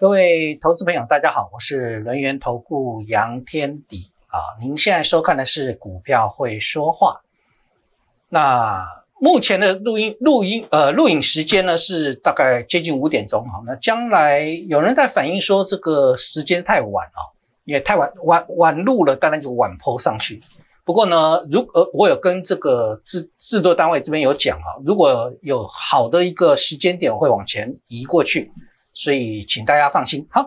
各位投资朋友，大家好，我是轮源投顾杨天底啊。您现在收看的是《股票会说话》。那目前的录音录音呃录影时间呢是大概接近五点钟好，那将来有人在反映说这个时间太晚了，因太晚晚晚录了，当然就晚播上去。不过呢，如呃我有跟这个制制作单位这边有讲啊，如果有好的一个时间点，会往前移过去。所以，请大家放心，好，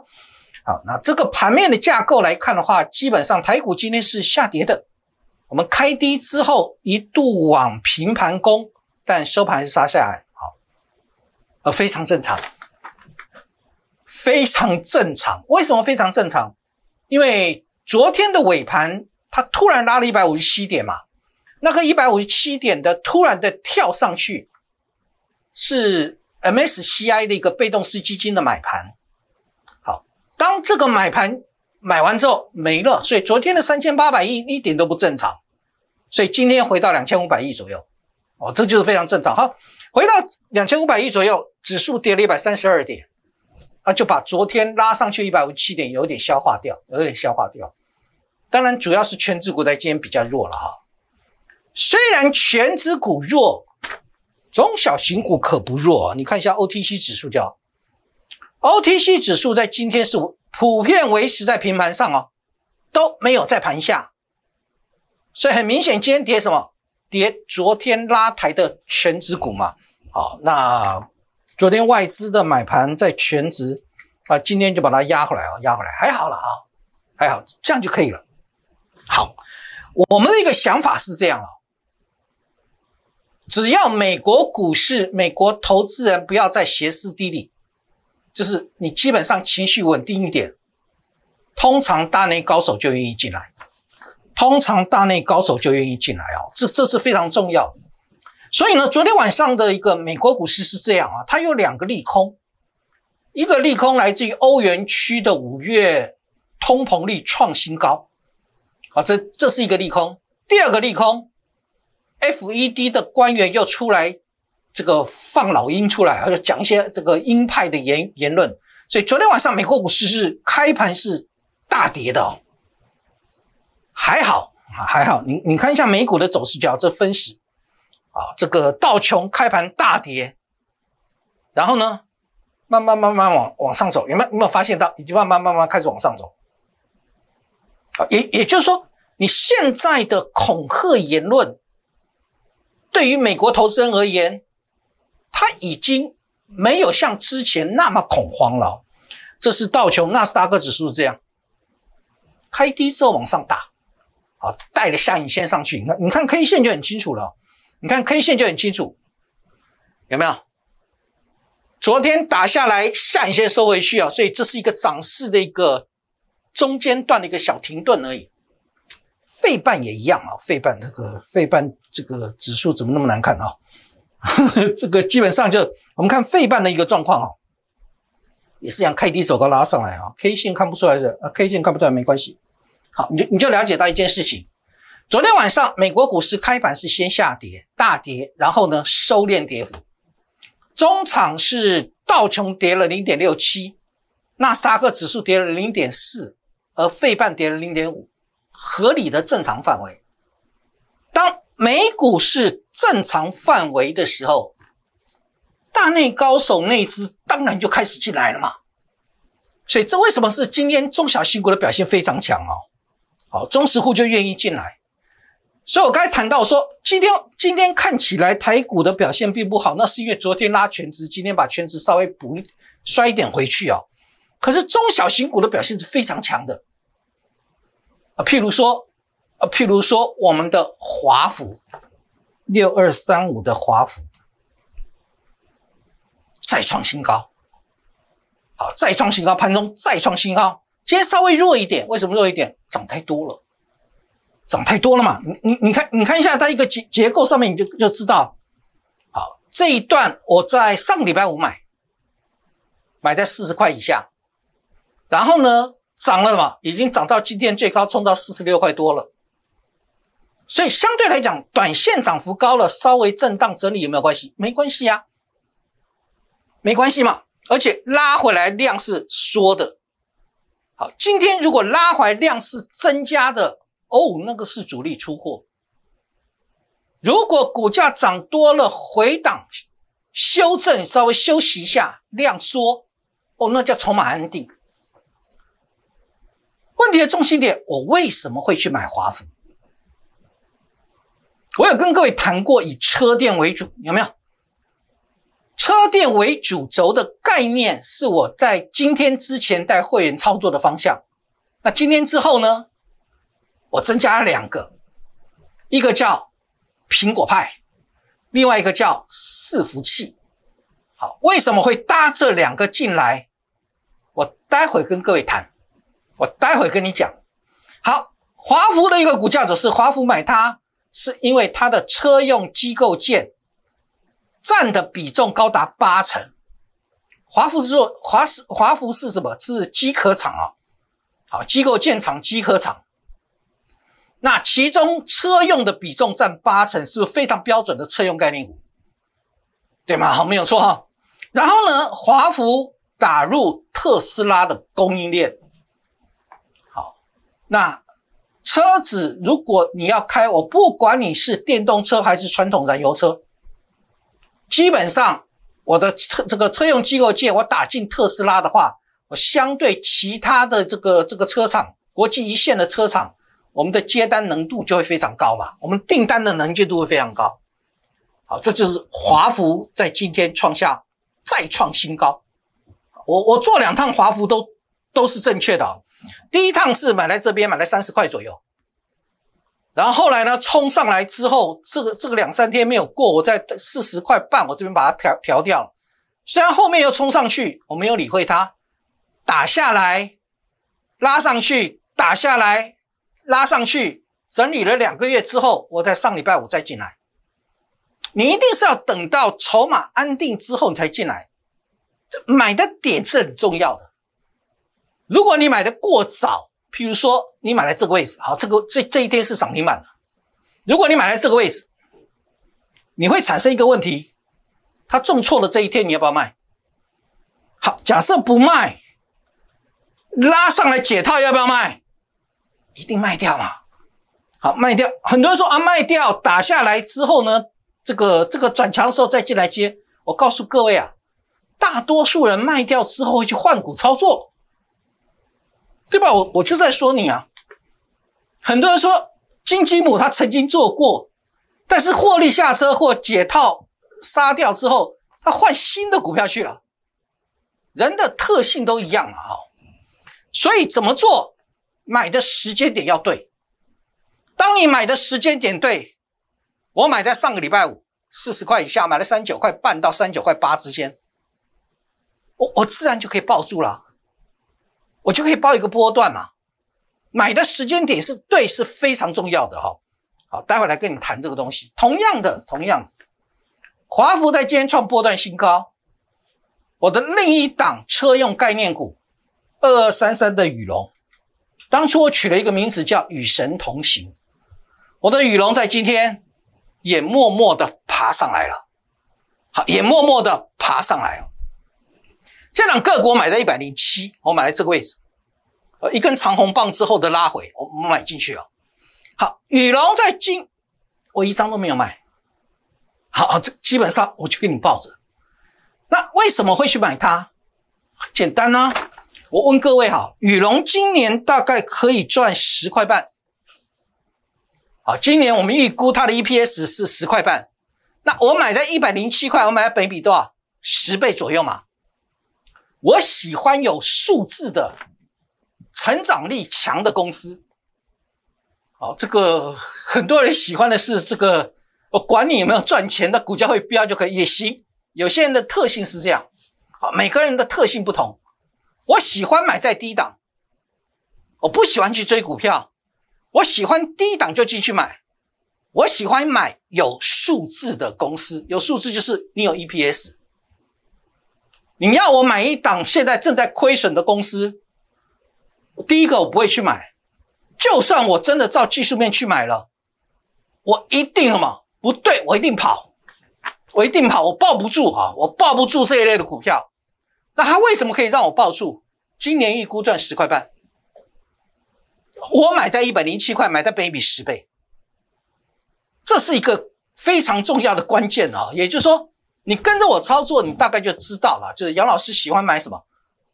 好，那这个盘面的架构来看的话，基本上台股今天是下跌的，我们开低之后一度往平盘攻，但收盘是杀下来，好，呃，非常正常，非常正常。为什么非常正常？因为昨天的尾盘它突然拉了一百五十七点嘛，那个一百五十七点的突然的跳上去是。MSCI 的一个被动式基金的买盘，好，当这个买盘买完之后没了，所以昨天的三千八百亿一点都不正常，所以今天回到两千五百亿左右，哦，这就是非常正常。好，回到两千五百亿左右，指数跌了一百三十二点，啊，就把昨天拉上去一百五十七点有点消化掉，有点消化掉。当然，主要是全指股在今天比较弱了哈，虽然全指股弱。中小型股可不弱，你看一下 OTC 指数，叫 OTC 指数，在今天是普遍维持在平盘上哦，都没有在盘下，所以很明显今天跌什么？跌昨天拉抬的全指股嘛。好，那昨天外资的买盘在全指，啊，今天就把它压回来啊，压回来还好了啊，还好，这样就可以了。好，我们的一个想法是这样了。只要美国股市、美国投资人不要再歇斯底里，就是你基本上情绪稳定一点，通常大内高手就愿意进来。通常大内高手就愿意进来啊，这这是非常重要。所以呢，昨天晚上的一个美国股市是这样啊，它有两个利空，一个利空来自于欧元区的五月通膨率创新高，啊，这这是一个利空。第二个利空。FED 的官员又出来，这个放老鹰出来，而且讲一些这个鹰派的言言论，所以昨天晚上美国股市是开盘是大跌的，还好啊还好，你你看一下美股的走势表，这分析啊，这个道琼开盘大跌，然后呢，慢慢慢慢往往上走，有没有有没有发现到已经慢慢慢慢开始往上走？啊，也也就是说，你现在的恐吓言论。对于美国投资人而言，他已经没有像之前那么恐慌了。这是道琼纳斯达克指数这样，开低之后往上打，啊，带了下影线上去。那你看 K 线就很清楚了。你看 K 线就很清楚，有没有？昨天打下来，下影线收回去啊，所以这是一个涨势的一个中间段的一个小停顿而已。费半也一样啊，费半这个费半这个指数怎么那么难看啊？这个基本上就我们看费半的一个状况啊，也是样，开低走高拉上来啊。K 线看不出来的啊，K 线看不出来没关系。好，你就你就了解到一件事情：昨天晚上美国股市开盘是先下跌大跌，然后呢收敛跌幅，中场是道琼跌了零点六七，纳斯达克指数跌了零点四，而费半跌了零点五。合理的正常范围，当美股是正常范围的时候，大内高手那支当然就开始进来了嘛。所以这为什么是今天中小型股的表现非常强哦？好，中实户就愿意进来。所以我刚才谈到说，今天今天看起来台股的表现并不好，那是因为昨天拉全值，今天把全值稍微补衰一点回去哦。可是中小型股的表现是非常强的。啊，譬如说，啊，譬如说，我们的华府六二三五的华府再创新高，好，再创新高，盘中再创新高，今天稍微弱一点，为什么弱一点？涨太多了，涨太多了嘛。你你你看，你看一下它一个结结构上面，你就就知道。好，这一段我在上礼拜五买，买在四十块以下，然后呢？涨了嘛？已经涨到今天最高，冲到四十六块多了。所以相对来讲，短线涨幅高了，稍微震荡整理有没有关系？没关系呀，没关系嘛。而且拉回来量是缩的。好，今天如果拉回来量是增加的，哦，那个是主力出货。如果股价涨多了回档修正，稍微休息一下，量缩，哦，那叫筹码安定。问题的重心点，我为什么会去买华府？我有跟各位谈过，以车电为主，有没有？车电为主轴的概念是我在今天之前带会员操作的方向。那今天之后呢？我增加了两个，一个叫苹果派，另外一个叫伺服器。好，为什么会搭这两个进来？我待会跟各位谈。我待会跟你讲，好，华福的一个股价走势。华福买它是因为它的车用机构件占的比重高达八成。华福是做华是华福是什么？是机壳厂啊，好，机构件厂，机壳厂。那其中车用的比重占八成，是不是非常标准的车用概念股？对吗？好，没有错哈。然后呢，华福打入特斯拉的供应链。那车子，如果你要开，我不管你是电动车还是传统燃油车，基本上我的车这个车用机构借我打进特斯拉的话，我相对其他的这个这个车厂，国际一线的车厂，我们的接单能度就会非常高嘛，我们订单的能见度会非常高。好，这就是华福在今天创下再创新高，我我做两趟华福都都是正确的。第一趟是买来这边，买来三十块左右，然后后来呢，冲上来之后，这个这个两三天没有过，我在四十块半，我这边把它调调掉了。虽然后面又冲上去，我没有理会它，打下来，拉上去，打下来，拉上去，整理了两个月之后，我在上礼拜五再进来。你一定是要等到筹码安定之后你才进来，买的点是很重要的。如果你买的过早，譬如说你买在这个位置，好，这个这这一天是涨停板的。如果你买在这个位置，你会产生一个问题，它中错了这一天，你要不要卖？好，假设不卖，拉上来解套，要不要卖？一定卖掉嘛。好，卖掉。很多人说啊，卖掉打下来之后呢，这个这个转强的时候再进来接。我告诉各位啊，大多数人卖掉之后会去换股操作。对吧？我我就在说你啊！很多人说金鸡母他曾经做过，但是获利下车或解套杀掉之后，他换新的股票去了。人的特性都一样啊！所以怎么做买的时间点要对。当你买的时间点对，我买在上个礼拜五四十块以下买了三九块半到三九块八之间，我我自然就可以抱住了。我就可以包一个波段嘛，买的时间点是对，是非常重要的哈。好，待会来跟你谈这个东西。同样的，同样，华孚在今天创波段新高。我的另一档车用概念股二二三三的雨龙，当初我取了一个名字叫“与神同行”。我的雨龙在今天也默默的爬上来了，好，也默默的爬上来。了。香港股我买在一百零七，我买在这个位置，呃，一根长红棒之后的拉回，我买进去哦。好，羽隆在今，我一张都没有卖。好，这基本上我就给你抱着。那为什么会去买它？简单啊，我问各位哈，羽隆今年大概可以赚十块半。好，今年我们预估它的 EPS 是十块半，那我买在一百零七块，我买的倍比多少？十倍左右嘛。我喜欢有数字的、成长力强的公司。好，这个很多人喜欢的是这个，我管你有没有赚钱的，股价会飙就可以也行。有些人的特性是这样。好，每个人的特性不同。我喜欢买在低档，我不喜欢去追股票。我喜欢低档就进去买。我喜欢买有数字的公司，有数字就是你有 EPS。你要我买一档现在正在亏损的公司，第一个我不会去买，就算我真的照技术面去买了，我一定什么？不对，我一定跑，我一定跑，我抱不住啊，我抱不住这一类的股票。那它为什么可以让我抱住？今年预估赚十块半，我买在一百零七块，买在便宜十倍，这是一个非常重要的关键啊，也就是说。你跟着我操作，你大概就知道了。就是杨老师喜欢买什么，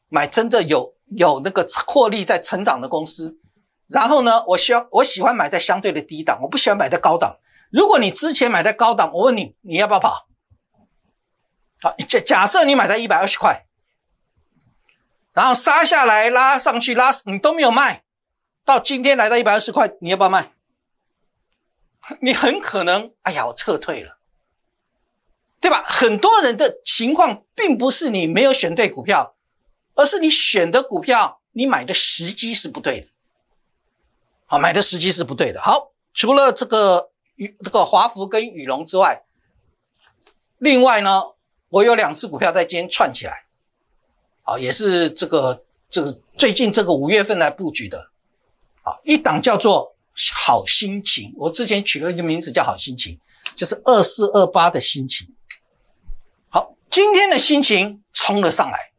买真的有有那个获利在成长的公司。然后呢，我希要我喜欢买在相对的低档，我不喜欢买在高档。如果你之前买在高档，我问你，你要不要跑？好，假假设你买在一百二十块，然后杀下来拉上去拉，你都没有卖，到今天来到一百二十块，你要不要卖？你很可能，哎呀，我撤退了。对吧？很多人的情况并不是你没有选对股票，而是你选的股票，你买的时机是不对的。好，买的时机是不对的。好，除了这个这个华孚跟雨龙之外，另外呢，我有两次股票在今天串起来，好，也是这个这个最近这个五月份来布局的。好，一档叫做好心情，我之前取了一个名字叫好心情，就是二四二八的心情。今天的心情冲了上来。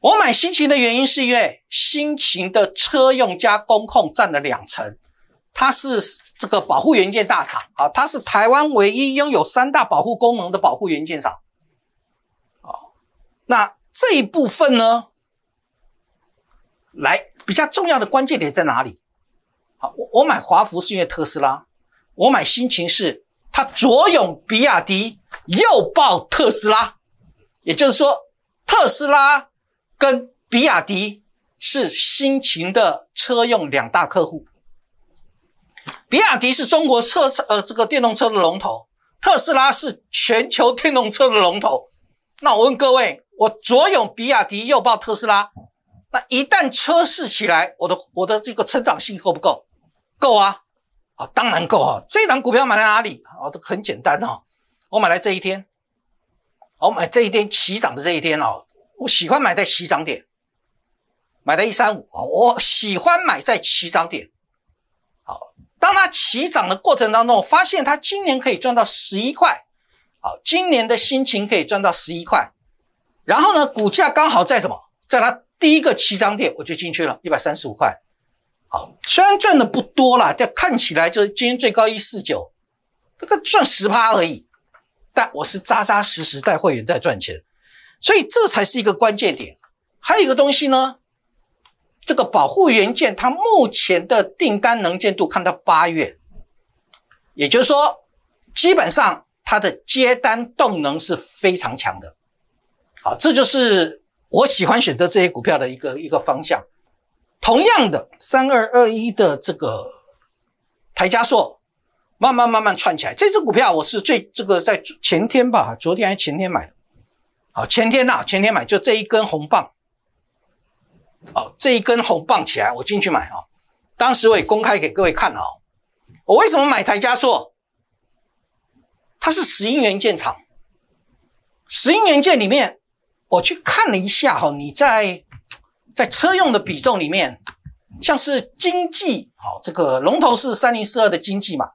我买心情的原因是因为心情的车用加工控占了两成，它是这个保护元件大厂，啊，它是台湾唯一拥有三大保护功能的保护元件厂。好，那这一部分呢，来比较重要的关键点在哪里？好，我我买华福是因为特斯拉，我买心情是。他左拥比亚迪，右抱特斯拉，也就是说，特斯拉跟比亚迪是新秦的车用两大客户。比亚迪是中国车呃这个电动车的龙头，特斯拉是全球电动车的龙头。那我问各位，我左拥比亚迪，右抱特斯拉，那一旦车市起来，我的我的这个成长性够不够？够啊。当然够哈，这档股票买在哪里啊？这个很简单哈，我买来这一天，我买这一天起涨的这一天哦，我喜欢买在起涨点，买在一三五我喜欢买在起涨点。好，当它起涨的过程当中，我发现它今年可以赚到十一块，好，今年的心情可以赚到十一块，然后呢，股价刚好在什么，在它第一个起涨点，我就进去了一百三十五块。好，虽然赚的不多了，但看起来就是今天最高一四九，这个赚十趴而已。但我是扎扎实实带会员在赚钱，所以这才是一个关键点。还有一个东西呢，这个保护元件它目前的订单能见度看到八月，也就是说，基本上它的接单动能是非常强的。好，这就是我喜欢选择这些股票的一个一个方向。同样的三二二一的这个台加硕，慢慢慢慢串起来。这只股票我是最这个在前天吧，昨天还是前天买。好，前天啊，前天买就这一根红棒。哦，这一根红棒起来，我进去买啊。当时我也公开给各位看了，我为什么买台加硕？它是石英元件厂。石英元件里面，我去看了一下哈，你在。在车用的比重里面，像是经济，好这个龙头是三零四二的经济嘛，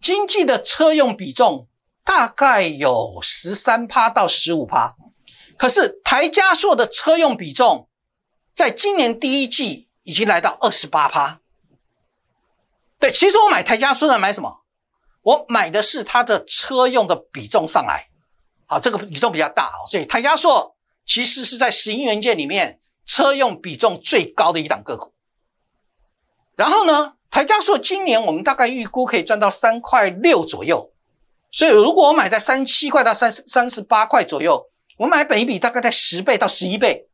经济的车用比重大概有十三趴到十五趴，可是台加硕的车用比重，在今年第一季已经来到二十八趴。对，其实我买台加硕呢买什么？我买的是它的车用的比重上来，好，这个比重比较大哦，所以台加硕其实是在石英元件里面。车用比重最高的一档个股，然后呢，台加速今年我们大概预估可以赚到三块六左右，所以如果我买在三七块到三三十八块左右，我买本一比大概在十倍到十一倍，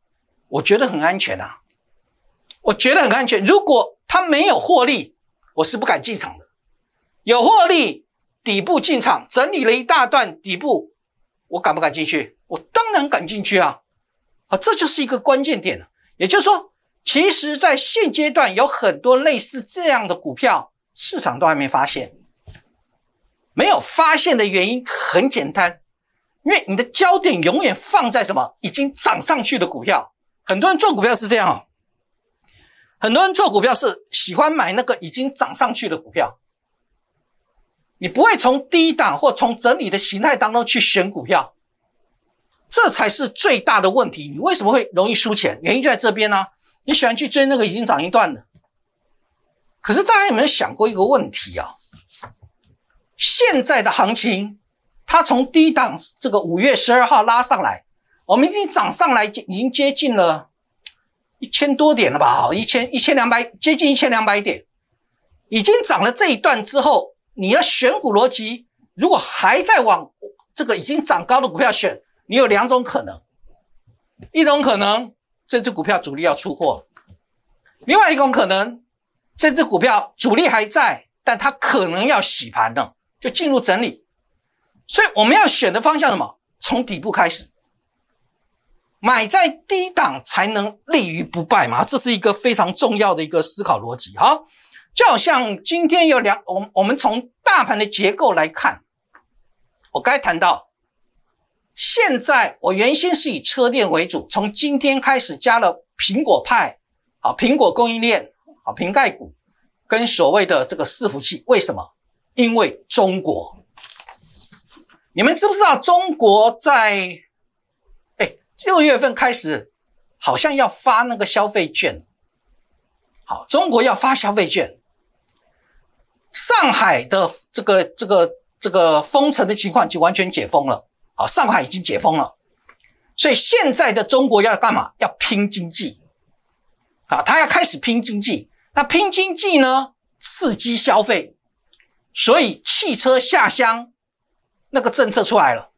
我觉得很安全啊，我觉得很安全。如果它没有获利，我是不敢进场的；有获利，底部进场整理了一大段底部，我敢不敢进去？我当然敢进去啊。啊，这就是一个关键点了。也就是说，其实，在现阶段，有很多类似这样的股票，市场都还没发现。没有发现的原因很简单，因为你的焦点永远放在什么？已经涨上去的股票。很多人做股票是这样啊，很多人做股票是喜欢买那个已经涨上去的股票，你不会从低档或从整理的形态当中去选股票。这才是最大的问题，你为什么会容易输钱？原因就在这边呢。你喜欢去追那个已经涨一段的，可是大家有没有想过一个问题啊？现在的行情，它从低档这个五月十二号拉上来，我们已经涨上来，已经接近了，一千多点了吧？一千一千两百，接近一千两百点，已经涨了这一段之后，你要选股逻辑，如果还在往这个已经涨高的股票选。你有两种可能，一种可能这只股票主力要出货，另外一种可能这只股票主力还在，但它可能要洗盘了，就进入整理。所以我们要选的方向什么？从底部开始，买在低档才能立于不败嘛。这是一个非常重要的一个思考逻辑。好，就好像今天有两，我我们从大盘的结构来看，我该谈到。现在我原先是以车店为主，从今天开始加了苹果派，好苹果供应链，好瓶盖股，跟所谓的这个伺服器。为什么？因为中国。你们知不知道中国在哎六月份开始好像要发那个消费券？好，中国要发消费券，上海的这个这个这个封城的情况就完全解封了。好，上海已经解封了，所以现在的中国要干嘛？要拼经济。好，他要开始拼经济，他拼经济呢，刺激消费，所以汽车下乡那个政策出来了。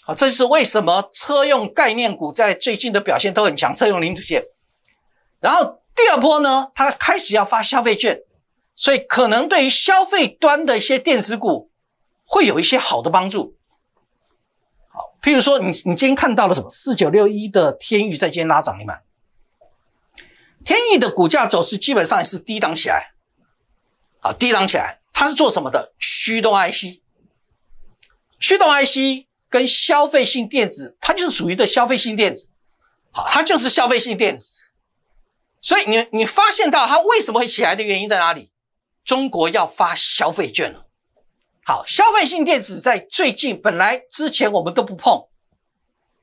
好，这就是为什么车用概念股在最近的表现都很强，车用零组件。然后第二波呢，他开始要发消费券，所以可能对于消费端的一些电子股会有一些好的帮助。譬如说，你你今天看到了什么？四九六一的天宇在今天拉涨停板，天宇的股价走势基本上是低档起来，好，低档起来，它是做什么的？驱动 IC，驱动 IC 跟消费性电子，它就是属于的消费性电子，好，它就是消费性电子，所以你你发现到它为什么会起来的原因在哪里？中国要发消费券了。好，消费性电子在最近本来之前我们都不碰，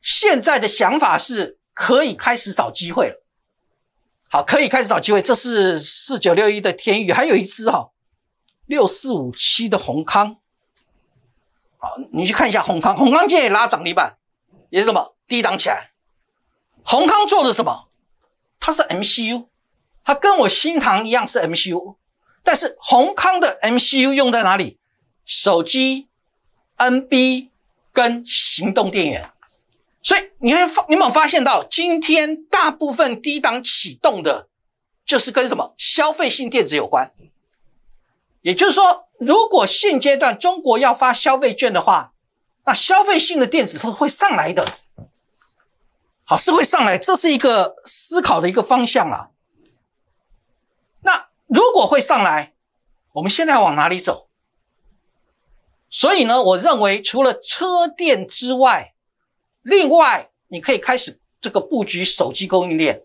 现在的想法是可以开始找机会了。好，可以开始找机会，这是四九六一的天宇，还有一只哈六四五七的宏康。好，你去看一下宏康，宏康今天也拉涨停板，也是什么低档起来。宏康做的什么？它是 MCU，它跟我新塘一样是 MCU，但是宏康的 MCU 用在哪里？手机、NB 跟行动电源，所以你会发，你有没有发现到，今天大部分低档启动的，就是跟什么消费性电子有关？也就是说，如果现阶段中国要发消费券的话，那消费性的电子是会上来的。好，是会上来，这是一个思考的一个方向啊。那如果会上来，我们现在往哪里走？所以呢，我认为除了车电之外，另外你可以开始这个布局手机供应链。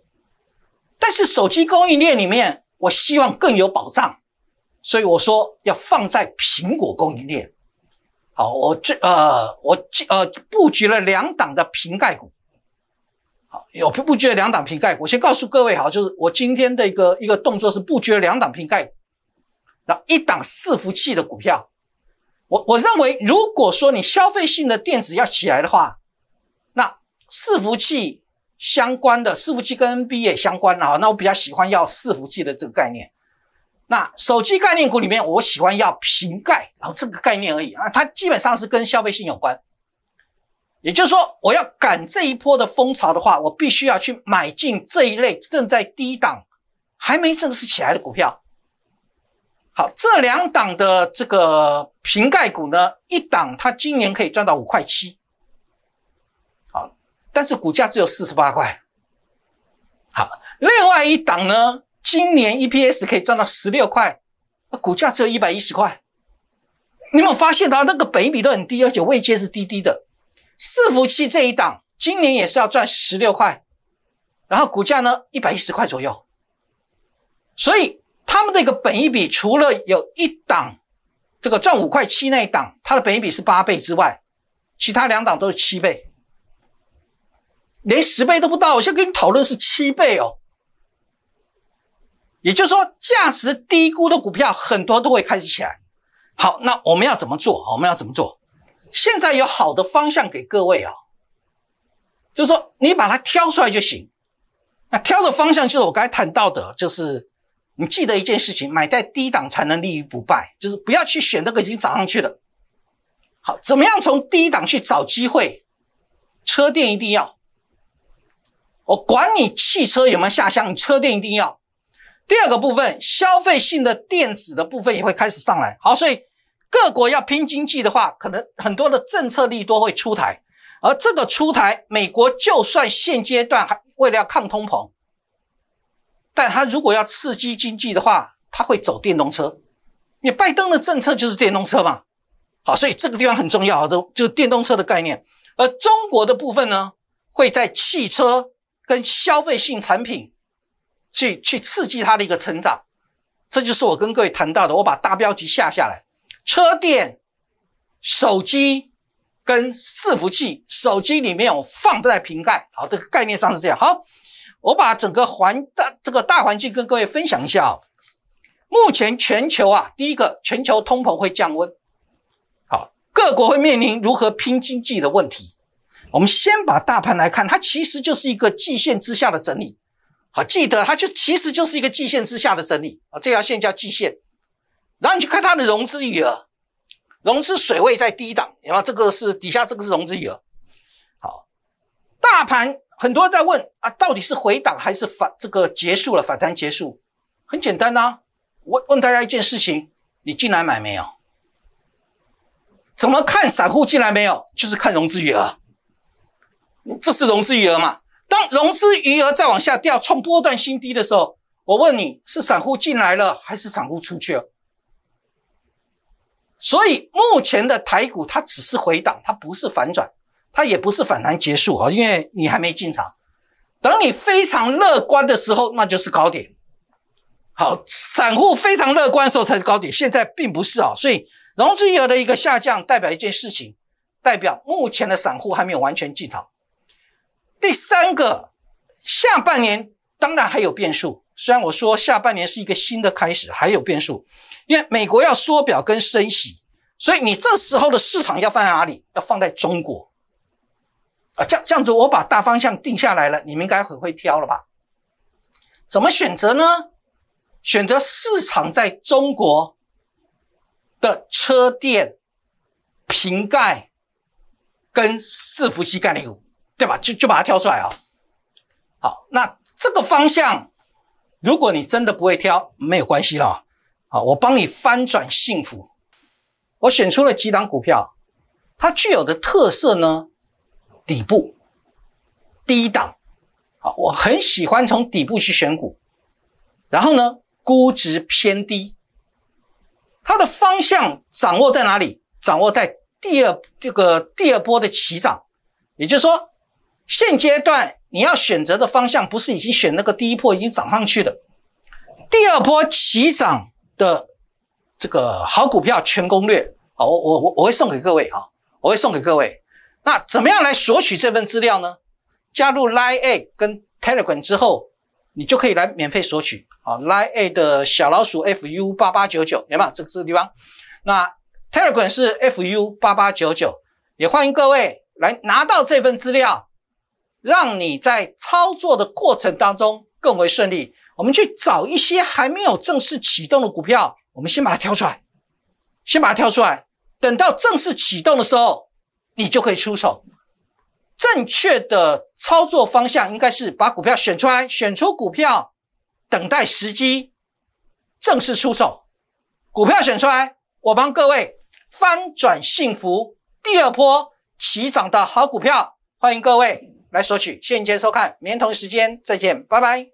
但是手机供应链里面，我希望更有保障，所以我说要放在苹果供应链。好，我这呃，我呃布局了两档的瓶盖股。好，有布局了两档瓶盖股。我先告诉各位，好，就是我今天的一个一个动作是布局了两档瓶盖股，然后一档伺服器的股票。我我认为，如果说你消费性的电子要起来的话，那伺服器相关的，伺服器跟 NBA 相关啊，那我比较喜欢要伺服器的这个概念。那手机概念股里面，我喜欢要瓶盖，然后这个概念而已啊，它基本上是跟消费性有关。也就是说，我要赶这一波的风潮的话，我必须要去买进这一类正在低档、还没正式起来的股票。好，这两档的这个瓶盖股呢，一档它今年可以赚到五块七，好，但是股价只有四十八块。好，另外一档呢，今年 EPS 可以赚到十六块，股价只有一百一十块。你们发现它那个北比都很低，而且位阶是低低的。伺服器这一档今年也是要赚十六块，然后股价呢一百一十块左右，所以。他们那个本一比，除了有一档，这个赚五块七那一档，它的本一比是八倍之外，其他两档都是七倍，连十倍都不到。我现在跟你讨论是七倍哦。也就是说，价值低估的股票很多都会开始起来。好，那我们要怎么做？我们要怎么做？现在有好的方向给各位啊，就是说你把它挑出来就行。那挑的方向就是我刚才谈到的，就是。你记得一件事情，买在低档才能立于不败，就是不要去选那个已经涨上去了。好，怎么样从低档去找机会？车店一定要，我管你汽车有没有下你车店一定要。第二个部分，消费性的电子的部分也会开始上来。好，所以各国要拼经济的话，可能很多的政策力多会出台，而这个出台，美国就算现阶段还为了要抗通膨。但他如果要刺激经济的话，他会走电动车。你拜登的政策就是电动车嘛？好，所以这个地方很重要，都就电动车的概念。而中国的部分呢，会在汽车跟消费性产品去去刺激它的一个成长。这就是我跟各位谈到的。我把大标题下下来：车电、手机跟伺服器。手机里面我放在瓶盖。好，这个概念上是这样。好。我把整个环大这个大环境跟各位分享一下哦。目前全球啊，第一个全球通膨会降温，好，各国会面临如何拼经济的问题。我们先把大盘来看，它其实就是一个季线之下的整理。好，记得它就其实就是一个季线之下的整理啊，这条线叫季线。然后你去看它的融资余额，融资水位在低档，然后这个是底下这个是融资余额。好，大盘。很多人在问啊，到底是回档还是反这个结束了？反弹结束，很简单呐。我问大家一件事情：你进来买没有？怎么看散户进来没有？就是看融资余额，这是融资余额嘛？当融资余额再往下掉，创波段新低的时候，我问你是散户进来了还是散户出去了？所以目前的台股它只是回档，它不是反转。它也不是反弹结束啊，因为你还没进场。等你非常乐观的时候，那就是高点。好，散户非常乐观的时候才是高点，现在并不是啊。所以融资余额的一个下降，代表一件事情，代表目前的散户还没有完全进场。第三个，下半年当然还有变数。虽然我说下半年是一个新的开始，还有变数，因为美国要缩表跟升息，所以你这时候的市场要放在哪里？要放在中国。啊，这样这样子，我把大方向定下来了，你们应该很会挑了吧？怎么选择呢？选择市场在中国的车店、瓶盖跟四服膝概念股，对吧？就就把它挑出来啊。好，那这个方向，如果你真的不会挑，没有关系了。好，我帮你翻转幸福。我选出了几档股票，它具有的特色呢？底部低档，好，我很喜欢从底部去选股，然后呢，估值偏低，它的方向掌握在哪里？掌握在第二这个第二波的起涨，也就是说，现阶段你要选择的方向，不是已经选那个第一波已经涨上去的，第二波起涨的这个好股票全攻略，好，我我我我会送给各位啊，我会送给各位。那怎么样来索取这份资料呢？加入 Line A 跟 Telegram 之后，你就可以来免费索取好 Line A 的小老鼠 F U 八八九九，有没有这个这个地方。那 Telegram 是 F U 八八九九，也欢迎各位来拿到这份资料，让你在操作的过程当中更为顺利。我们去找一些还没有正式启动的股票，我们先把它挑出来，先把它挑出来，等到正式启动的时候。你就可以出手。正确的操作方向应该是把股票选出来，选出股票，等待时机，正式出手。股票选出来，我帮各位翻转幸福第二波起涨的好股票，欢迎各位来索取。现在收看，明天同一时间再见，拜拜。